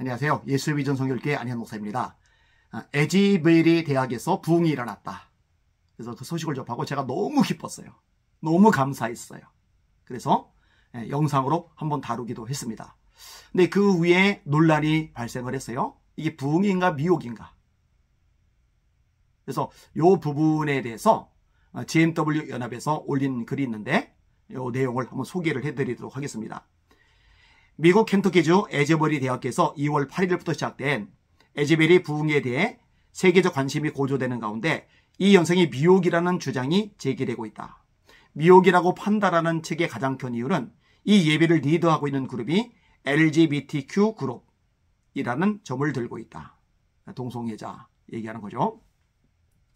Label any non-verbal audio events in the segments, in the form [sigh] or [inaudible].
안녕하세요. 예수의 비전 성결교회 안현 목사입니다. 에지베리 아, 대학에서 부흥이 일어났다. 그래서 그 소식을 접하고 제가 너무 기뻤어요. 너무 감사했어요. 그래서 예, 영상으로 한번 다루기도 했습니다. 근데 그 위에 논란이 발생을 했어요. 이게 부흥인가 미혹인가? 그래서 요 부분에 대해서 아, GMW 연합에서 올린 글이 있는데 요 내용을 한번 소개를 해드리도록 하겠습니다. 미국 켄터키주 에즈버리 대학에서 2월 8일부터 시작된 에즈베리 부흥에 대해 세계적 관심이 고조되는 가운데 이 현상이 미혹이라는 주장이 제기되고 있다. 미혹이라고 판단하는 책의 가장 큰 이유는 이 예배를 리드하고 있는 그룹이 LGBTQ 그룹이라는 점을 들고 있다. 동성애자 얘기하는 거죠.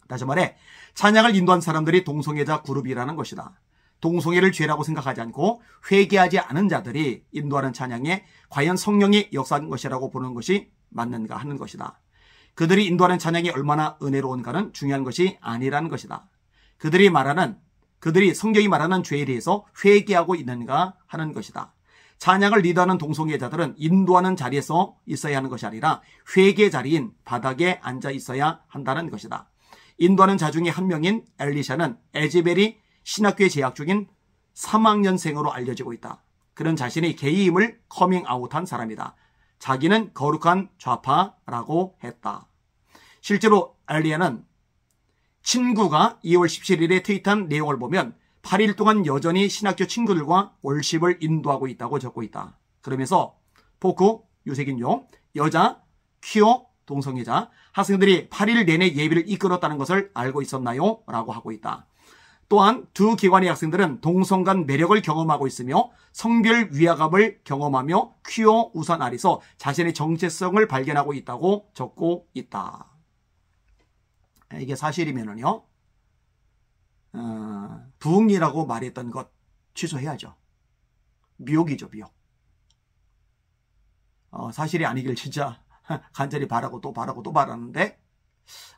다시 말해 찬양을 인도한 사람들이 동성애자 그룹이라는 것이다. 동성애를 죄라고 생각하지 않고 회개하지 않은 자들이 인도하는 찬양에 과연 성령이 역사한 것이라고 보는 것이 맞는가 하는 것이다. 그들이 인도하는 찬양이 얼마나 은혜로운가는 중요한 것이 아니라는 것이다. 그들이 말하는 그들이 성경이 말하는 죄에 대해서 회개하고 있는가 하는 것이다. 찬양을 리드하는 동성애자들은 인도하는 자리에서 있어야 하는 것이 아니라 회개 자리인 바닥에 앉아 있어야 한다는 것이다. 인도하는 자 중에 한 명인 엘리샤는 에지벨이 신학교에 재학 중인 3학년생으로 알려지고 있다. 그는 자신의 개이임을 커밍아웃한 사람이다. 자기는 거룩한 좌파라고 했다. 실제로 알리아는 친구가 2월 17일에 트윗한 내용을 보면 8일 동안 여전히 신학교 친구들과 월십을 인도하고 있다고 적고 있다. 그러면서 포크, 유색인종, 여자, 퀴어, 동성애자, 학생들이 8일 내내 예비를 이끌었다는 것을 알고 있었나요? 라고 하고 있다. 또한 두 기관의 학생들은 동성 간 매력을 경험하고 있으며 성별 위화감을 경험하며 퀴어 우산 아래서 자신의 정체성을 발견하고 있다고 적고 있다. 이게 사실이면은요. 어, 부흥이라고 말했던 것 취소해야죠. 미혹이죠, 미혹. 어, 사실이 아니길 진짜 간절히 바라고 또 바라고 또 바라는데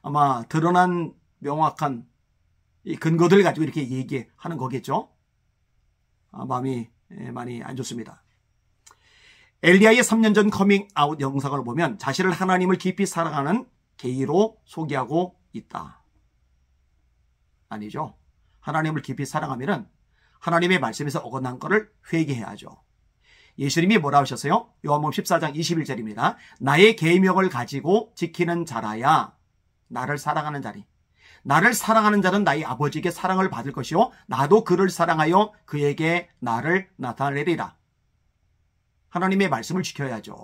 아마 드러난 명확한 이 근거들을 가지고 이렇게 얘기하는 거겠죠. 아, 마음이 예, 많이 안 좋습니다. 엘리야의 3년 전 커밍아웃 영상을 보면 자신을 하나님을 깊이 사랑하는 게이로 소개하고 있다. 아니죠. 하나님을 깊이 사랑하면 하나님의 말씀에서 어긋난 것을 회개해야죠. 예수님이 뭐라 하셨어요? 요한복음 14장 21절입니다. 나의 계명을 가지고 지키는 자라야 나를 사랑하는 자리 나를 사랑하는 자는 나의 아버지에게 사랑을 받을 것이요 나도 그를 사랑하여 그에게 나를 나타내리라. 하나님의 말씀을 지켜야죠.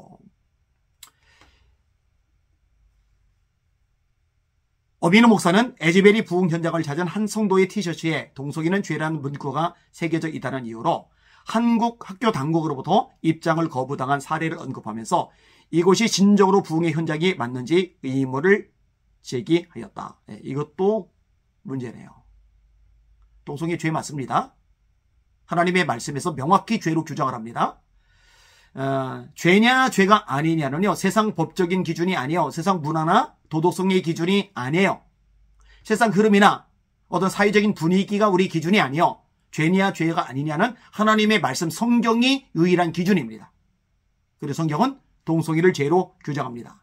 어비누 목사는 에즈베리 부흥 현장을 찾은 한 성도의 티셔츠에 동성이는 죄라는 문구가 새겨져 있다는 이유로 한국 학교 당국으로부터 입장을 거부당한 사례를 언급하면서 이곳이 진정으로 부흥의 현장이 맞는지 의무를 제기하였다. 예, 이것도 문제네요. 동성애 죄 맞습니다. 하나님의 말씀에서 명확히 죄로 규정을 합니다. 어, 죄냐 죄가 아니냐는요 세상 법적인 기준이 아니요 세상 문화나 도덕성의 기준이 아니에요 세상 흐름이나 어떤 사회적인 분위기가 우리 기준이 아니요 죄냐 죄가 아니냐는 하나님의 말씀 성경이 유일한 기준입니다 그래서 성경은 동성애를 죄로 규정합니다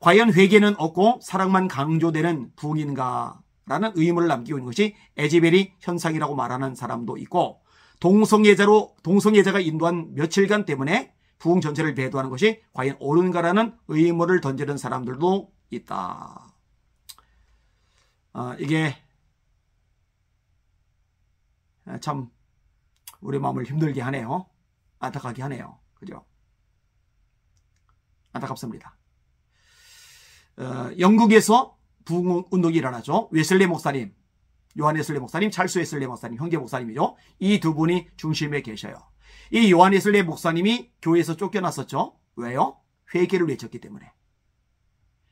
과연 회개는 없고 사랑만 강조되는 부흥인가? 라는 의문을 남기는 고있 것이 에지베리 현상이라고 말하는 사람도 있고 동성애자로 동성애자가 인도한 며칠간 때문에 부흥 전체를 배도하는 것이 과연 옳은가라는 의문을 던지는 사람들도 있다. 아, 이게 참 우리 마음을 힘들게 하네요. 안타깝게 하네요. 그죠? 안타깝습니다. 어, 영국에서 부흥운동이 일어나죠. 웨슬리 목사님, 요한 웨슬리 목사님, 찰스 웨슬리 목사님, 형제 목사님이죠. 이 두 분이 중심에 계셔요. 이 요한 웨슬리 목사님이 교회에서 쫓겨났었죠. 왜요? 회개를 외쳤기 때문에.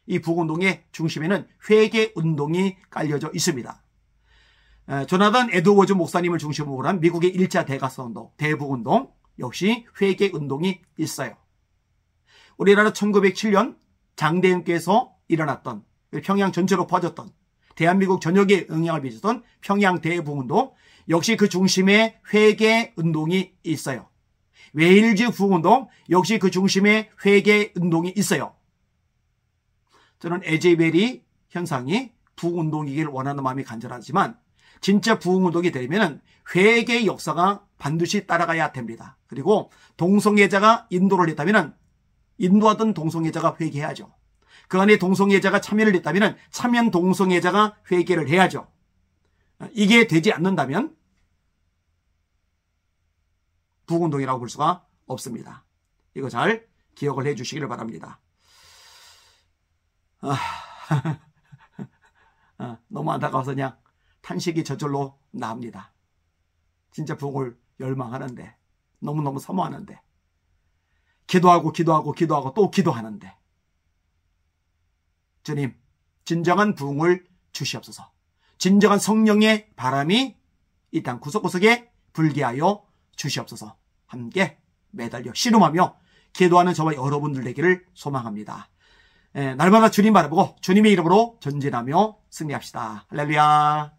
이 부흥운동의 중심에는 회개운동이 깔려져 있습니다. 에, 어, 조나단 에드워즈 목사님을 중심으로 한 미국의 1차 대가선운동, 대부운동 역시 회개운동이 있어요. 우리나라 1907년 장대윤께서 일어났던 평양 전체로 퍼졌던 대한민국 전역에 영향을 미쳤던 평양 대부흥운동 역시 그 중심에 회계 운동이 있어요. 웨일즈 부흥운동 역시 그 중심에 회계 운동이 있어요. 저는 에제벨이 현상이 부흥운동이길 원하는 마음이 간절하지만 진짜 부흥운동이 되면 회계의 역사가 반드시 따라가야 됩니다. 그리고 동성애자가 인도를 했다면 인도하던 동성애자가 회개해야죠. 그 안에 동성애자가 참여를 했다면 참여한 동성애자가 회개를 해야죠. 이게 되지 않는다면 부운동이라고 볼 수가 없습니다. 이거 잘 기억을 해주시기를 바랍니다. 아, [laughs] 아 너무 안타까워서 그냥 탄식이 저절로 나옵니다. 진짜 부흥을 열망하는데 너무너무 사모하는데 기도하고 기도하고 기도하고 또 기도하는데 주님, 진정한 부흥을 주시옵소서. 진정한 성령의 바람이 이 땅 구석구석에 불게하여 주시옵소서. 함께 매달려 씨름하며 기도하는 저와 여러분들 되기를 소망합니다. 에, 예, 날마다 주님 바라보고 주님의 이름으로 전진하며 승리합시다. 할렐루야.